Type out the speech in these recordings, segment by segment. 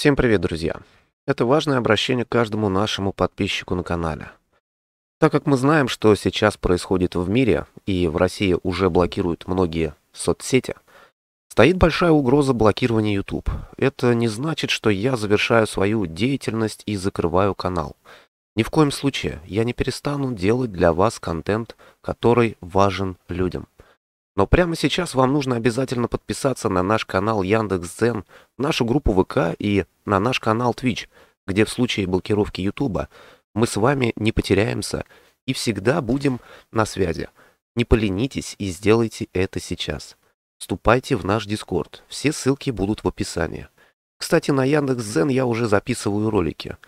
Всем привет, друзья! Это важное обращение к каждому нашему подписчику на канале. Так как мы знаем, что сейчас происходит в мире, и в России уже блокируют многие соцсети, стоит большая угроза блокирования YouTube. Это не значит, что я завершаю свою деятельность и закрываю канал. Ни в коем случае я не перестану делать для вас контент, который важен людям – но прямо сейчас вам нужно обязательно подписаться на наш канал Яндекс.Дзен, нашу группу ВК и на наш канал Twitch, где в случае блокировки Ютуба мы с вами не потеряемся и всегда будем на связи. Не поленитесь и сделайте это сейчас. Вступайте в наш Дискорд, все ссылки будут в описании. Кстати, на Яндекс.Дзен я уже записываю ролики.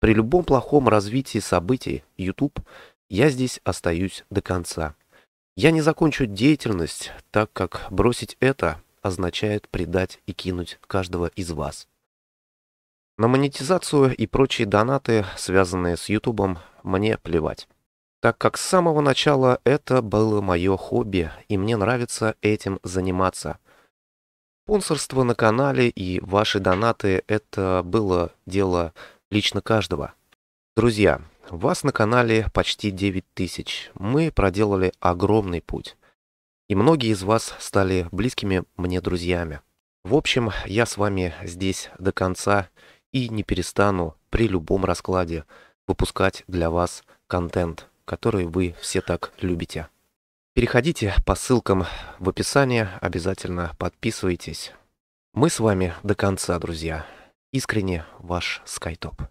При любом плохом развитии событий YouTube я здесь остаюсь до конца. Я не закончу деятельность, так как бросить это означает предать и кинуть каждого из вас. На монетизацию и прочие донаты, связанные с Ютубом, мне плевать. Так как с самого начала это было мое хобби, и мне нравится этим заниматься. Спонсорство на канале и ваши донаты – это было дело лично каждого. Друзья, вас на канале почти 9 тысяч. Мы проделали огромный путь. И многие из вас стали близкими мне друзьями. В общем, я с вами здесь до конца и не перестану при любом раскладе выпускать для вас контент, который вы все так любите. Переходите по ссылкам в описании, обязательно подписывайтесь. Мы с вами до конца, друзья. Искренне ваш Скайтоп.